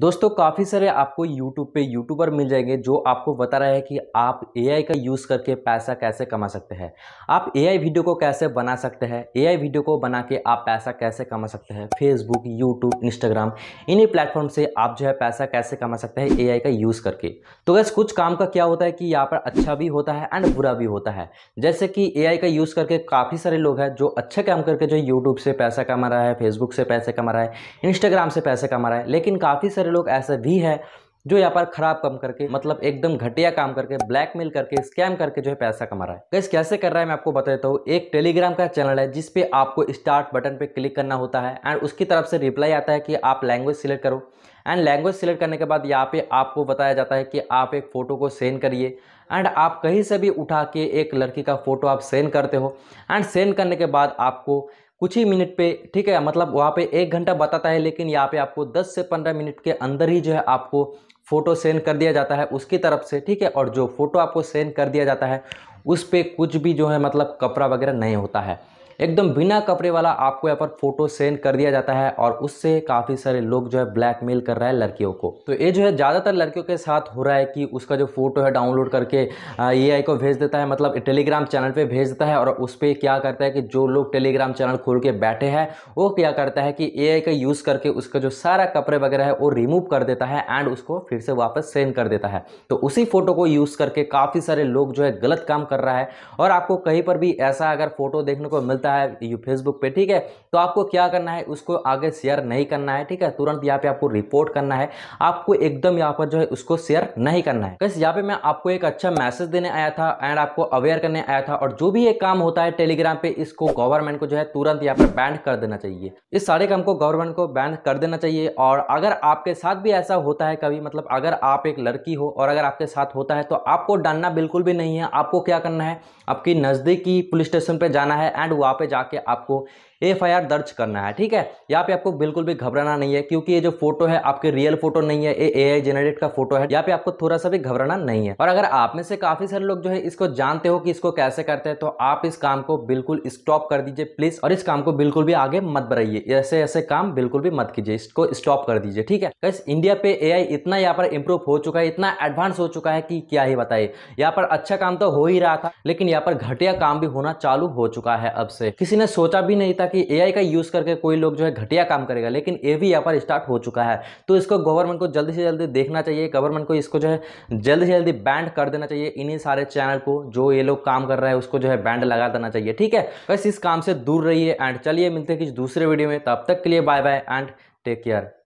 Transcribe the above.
दोस्तों काफ़ी सारे आपको YouTube पे यूट्यूबर मिल जाएंगे जो आपको बता रहे हैं कि आप AI का यूज़ करके पैसा कैसे कमा सकते हैं आप AI वीडियो को कैसे बना सकते हैं AI वीडियो को बना के आप पैसा कैसे कमा सकते हैं Facebook, YouTube, Instagram इन्हीं प्लेटफॉर्म से आप जो है पैसा कैसे कमा सकते हैं AI का यूज़ करके तो वैसे कुछ काम का क्या होता है कि यहाँ पर अच्छा भी होता है एंड बुरा भी होता है जैसे कि ए का यूज़ करके काफ़ी सारे लोग हैं जो अच्छे काम करके जो यूट्यूब से पैसा कमा रहा है फेसबुक से पैसे कमा रहा है इंस्टाग्राम से पैसे कमा रहा है लेकिन काफ़ी सारे सारे लोग ऐसे भी हैं जो यहाँ पर खराब काम करके मतलब एकदम घटिया काम करके ब्लैकमेल करके स्कैम करके जो है पैसा कमा रहा है गैस कैसे कर रहा है मैं आपको बता देता हूँ एक टेलीग्राम का चैनल है जिसपे आपको स्टार्ट बटन पे क्लिक करना होता है एंड उसकी तरफ से रिप्लाई आता है कि आप लैंग्वेज सिलेक्ट करो एंड लैंग्वेज सिलेक्ट करने के बाद यहाँ पे आपको बताया जाता है कि आप एक फ़ोटो को सेंड करिए एंड आप कहीं से भी उठा के एक लड़की का फ़ोटो आप सेंड करते हो एंड सेंड करने के बाद आपको कुछ ही मिनट पे ठीक है मतलब वहाँ पे एक घंटा बताता है लेकिन यहाँ पे आपको 10 से 15 मिनट के अंदर ही जो है आपको फ़ोटो सेंड कर दिया जाता है उसकी तरफ से ठीक है और जो फ़ोटो आपको सेंड कर दिया जाता है उस पर कुछ भी जो है मतलब कपड़ा वगैरह नहीं होता है एकदम बिना कपड़े वाला आपको यहाँ पर फोटो सेंड कर दिया जाता है और उससे काफ़ी सारे लोग जो है ब्लैकमेल कर रहा है लड़कियों को तो ये जो है ज़्यादातर लड़कियों के साथ हो रहा है कि उसका जो फोटो है डाउनलोड करके ए को भेज देता है मतलब टेलीग्राम चैनल पर भेज देता है और उस पर क्या करता है कि जो लोग टेलीग्राम चैनल खोल के बैठे हैं वो क्या करता है कि ए का यूज़ करके उसका जो सारा कपड़े वगैरह है वो रिमूव कर देता है एंड उसको फिर से वापस सेंड कर देता है तो उसी फोटो को यूज़ करके काफ़ी सारे लोग जो है गलत काम कर रहा है और आपको कहीं पर भी ऐसा अगर फोटो देखने को मिलता होता है यू फेसबुक पे ठीक है तो आपको क्या करना है उसको आगे शेयर नहीं करना है ठीक है तुरंत यहाँ पे आपको रिपोर्ट करना है आपको एकदम यहाँ पर जो है उसको शेयर नहीं करना है बस यहाँ पे मैं आपको एक अच्छा मैसेज देने आया था एंड आपको अवेयर करने आया था और जो भी एक काम होता है टेलीग्राम पे इसको गवर्नमेंट को जो है तुरंत यहाँ पर बैन कर देना चाहिए इस सारे काम को गवर्नमेंट को बैन कर देना चाहिए और अगर आपके साथ भी ऐसा होता है कभी मतलब अगर आप एक लड़की हो और अगर आपके साथ होता है तो आपको डरना बिल्कुल भी नहीं है आपको क्या करना है आपकी नज़दीकी पुलिस स्टेशन पर जाना है एंड वहां पे जाके आपको आर दर्ज करना है ठीक है यहाँ पे आपको बिल्कुल भी घबराना नहीं है क्योंकि ये जो फोटो है आपके रियल फोटो नहीं है ये ए आई जेनरेट का फोटो है यहाँ पे आपको थोड़ा सा भी घबराना नहीं है और अगर आप में से काफी सारे लोग जो है इसको जानते हो कि इसको कैसे करते हैं तो आप इस काम को बिल्कुल स्टॉप कर दीजिए प्लीज और इस काम को बिल्कुल भी आगे मत बढ़ाइए ऐसे ऐसे काम बिल्कुल भी मत कीजिए इसको स्टॉप कर दीजिए ठीक है बस इंडिया पे आई इतना यहाँ पर इंप्रूव हो चुका है इतना एडवांस हो चुका है कि क्या ही बताइए यहाँ पर अच्छा काम तो हो ही रहा था लेकिन यहाँ पर घटिया काम भी होना चालू हो चुका है अब से किसी ने सोचा भी नहीं था सोचा कि एआई का यूज़ करके कोई लोग जो है घटिया काम करेगा लेकिन ए भी यहाँ पर स्टार्ट हो चुका है तो इसको गवर्नमेंट को जल्दी से जल्दी देखना चाहिए गवर्नमेंट को इसको जो है जल्दी से जल्दी बैंड कर देना चाहिए इन्हीं सारे चैनल को जो ये लोग काम कर रहे हैं उसको जो है बैंड लगा देना चाहिए ठीक है बस इस काम से दूर रहिए एंड चलिए मिलते हैं किसी दूसरे वीडियो में तब तक के लिए bye bye and take care